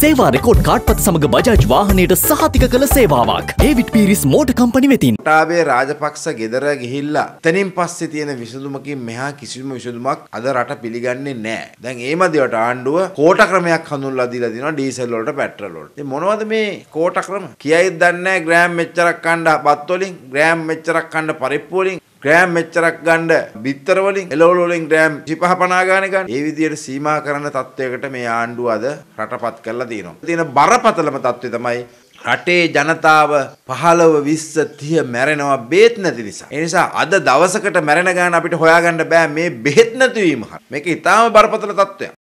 සේවා රෙකෝඩ් කාඩ්පත් සමඟ බජාජ් වාහනයට සහතික කළ සේවාවක් ඒවිට පිරිස් මෝට කම්පනි වෙතින් ටාබේ රාජපක්ෂ ගෙදර ගිහිල්ලා තැනින් පස්සේ තියෙන විසඳුමකින් මෙහා කිසිම විසඳුමක් අද රට පිළිගන්නේ නෑ දැන් ඒ මදිවට ආණ්ඩුව කෝට ක්‍රමයක් හඳුන්ලා දීලා දෙනවා ඩීසල් වලට පෙට්‍රල් වලට ඉතින් මොනවද මේ කෝට ක්‍රම කියයිද දන්නේ නෑ ග්‍රෑම් මෙච්චරක් කන්න බත් වලින් ග්‍රෑම් මෙච්චරක් කන්න පරිප්පු වලින් ග්‍රෑම් මෙච්චරක් ගන්න බිත්තර වලින් එලවල වලින් ග්‍රෑම් 25 50 ගාන ගන්න. ඒ විදිහට සීමා කරන තත්වයකට මේ ආණ්ඩුව අද රටපත් කරලා තියෙනවා. තියෙන බරපතලම තත්ත්වය තමයි රටේ ජනතාව 15 20 30 මැරෙනවා බේත් නැති නිසා. ඒ නිසා අද දවසකට මැරෙන ගාන අපිට හොයාගන්න බෑ මේ බෙහෙත් නැතිවීම. මේක ඊටාම බරපතල තත්ත්වයක්.